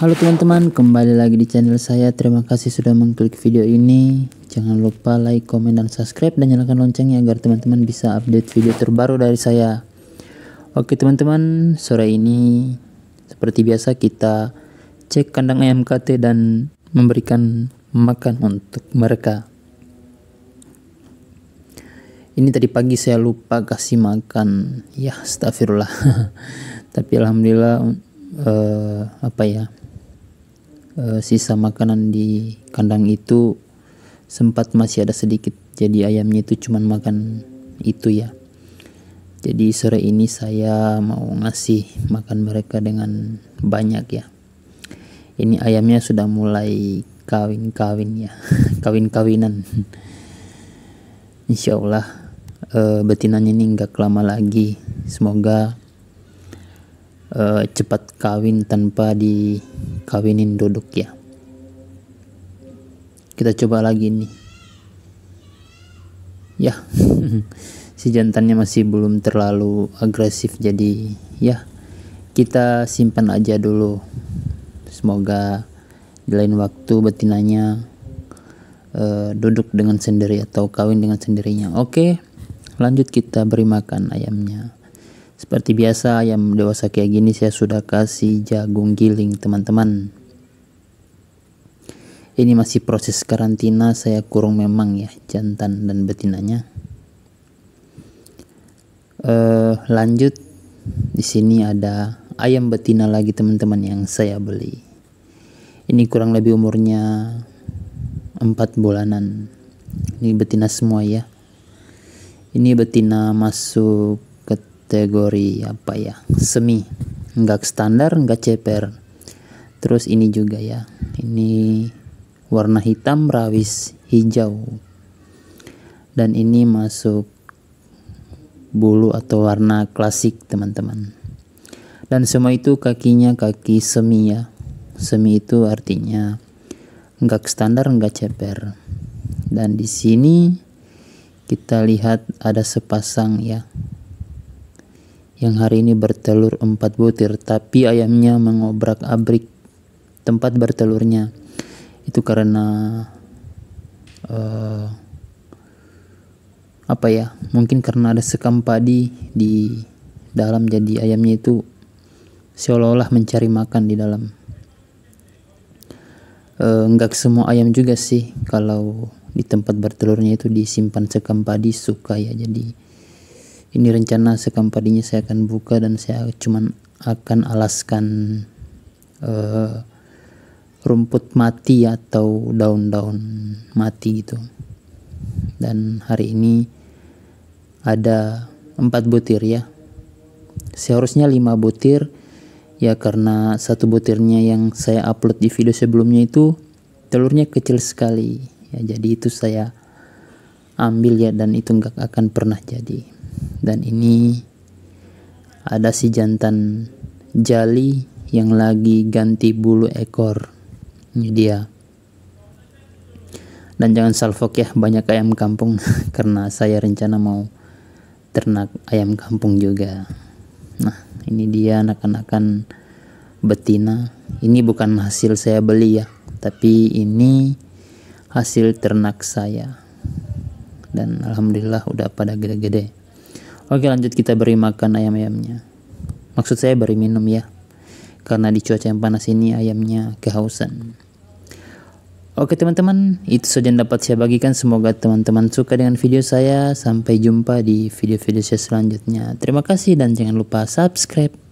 Halo teman-teman, kembali lagi di channel saya. Terima kasih sudah mengklik video ini. Jangan lupa like, komen, dan subscribe dan nyalakan loncengnya agar teman-teman bisa update video terbaru dari saya. Oke teman-teman, sore ini seperti biasa kita cek kandang ayam KT dan memberikan makan untuk mereka. Ini tadi pagi saya lupa kasih makan. Ya, astagfirullah. Tapi alhamdulillah uh, apa ya? Eh, sisa makanan di kandang itu sempat masih ada sedikit jadi ayamnya itu cuma makan itu ya jadi sore ini saya mau ngasih makan mereka dengan banyak ya ini ayamnya sudah mulai kawin-kawin ya kawin-kawinan insyaallah e, eh, betinanya ini nggak lama lagi semoga uh, cepat kawin tanpa dikawinin duduk ya kita coba lagi nih ya si jantannya masih belum terlalu agresif jadi ya kita simpan aja dulu semoga di lain waktu betinanya uh, duduk dengan sendiri atau kawin dengan sendirinya oke lanjut kita beri makan ayamnya seperti biasa ayam dewasa kayak gini saya sudah kasih jagung giling teman-teman. Ini masih proses karantina saya kurung memang ya jantan dan betinanya. Uh, lanjut di sini ada ayam betina lagi teman-teman yang saya beli. Ini kurang lebih umurnya 4 bulanan. Ini betina semua ya. Ini betina masuk kategori apa ya semi nggak standar nggak ceper terus ini juga ya ini warna hitam rawis hijau dan ini masuk bulu atau warna klasik teman-teman dan semua itu kakinya kaki semi ya semi itu artinya nggak standar nggak ceper dan di sini kita lihat ada sepasang ya yang hari ini bertelur empat butir, tapi ayamnya mengobrak-abrik tempat bertelurnya. Itu karena uh, apa ya? Mungkin karena ada sekam padi di dalam, jadi ayamnya itu seolah-olah mencari makan di dalam. Uh, eh, enggak semua ayam juga sih kalau di tempat bertelurnya itu disimpan sekam padi suka ya jadi ini rencana sekampadinya saya akan buka dan saya cuma akan alaskan uh, rumput mati atau daun-daun mati gitu dan hari ini ada empat butir ya seharusnya lima butir ya karena satu butirnya yang saya upload di video sebelumnya itu telurnya kecil sekali ya jadi itu saya ambil ya dan itu nggak akan pernah jadi dan ini ada si jantan jali yang lagi ganti bulu ekor ini dia dan jangan salfok ya banyak ayam kampung karena saya rencana mau ternak ayam kampung juga nah ini dia anak-anakan betina ini bukan hasil saya beli ya tapi ini hasil ternak saya dan alhamdulillah udah pada gede-gede Oke lanjut kita beri makan ayam-ayamnya. Maksud saya beri minum ya. Karena di cuaca yang panas ini ayamnya kehausan. Oke teman-teman, itu saja yang dapat saya bagikan. Semoga teman-teman suka dengan video saya. Sampai jumpa di video-video saya selanjutnya. Terima kasih dan jangan lupa subscribe.